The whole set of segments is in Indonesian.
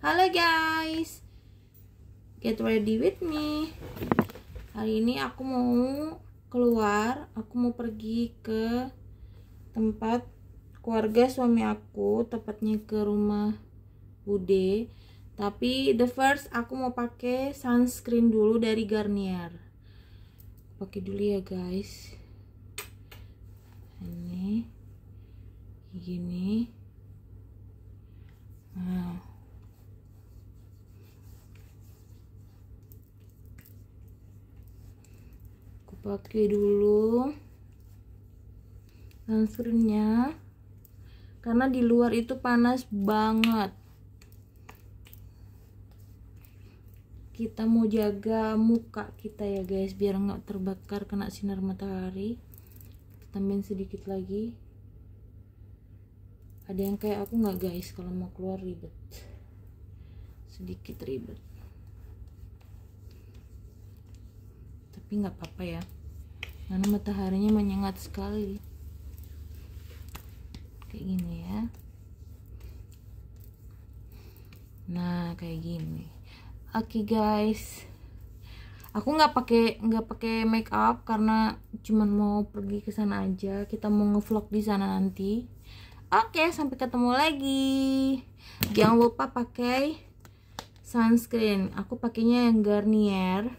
Halo guys, get ready with me. Hari ini aku mau keluar, aku mau pergi ke tempat keluarga suami aku, tepatnya ke rumah Bude. Tapi the first aku mau pakai sunscreen dulu dari Garnier. Pakai dulu ya guys. Ini gini pakai dulu sunscreennya karena di luar itu panas banget kita mau jaga muka kita ya guys biar nggak terbakar kena sinar matahari tambahin sedikit lagi ada yang kayak aku nggak guys kalau mau keluar ribet sedikit ribet tapi nggak apa-apa ya karena mataharinya menyengat sekali kayak gini ya nah kayak gini oke okay, guys aku nggak pakai nggak pakai make up karena cuman mau pergi ke sana aja kita mau ngevlog di sana nanti oke okay, sampai ketemu lagi jangan lupa pakai sunscreen aku pakainya yang Garnier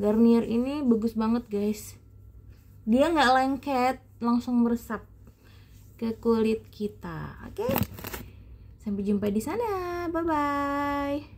Garnier ini bagus banget guys dia nggak lengket langsung meresap ke kulit kita oke okay? sampai jumpa di sana bye bye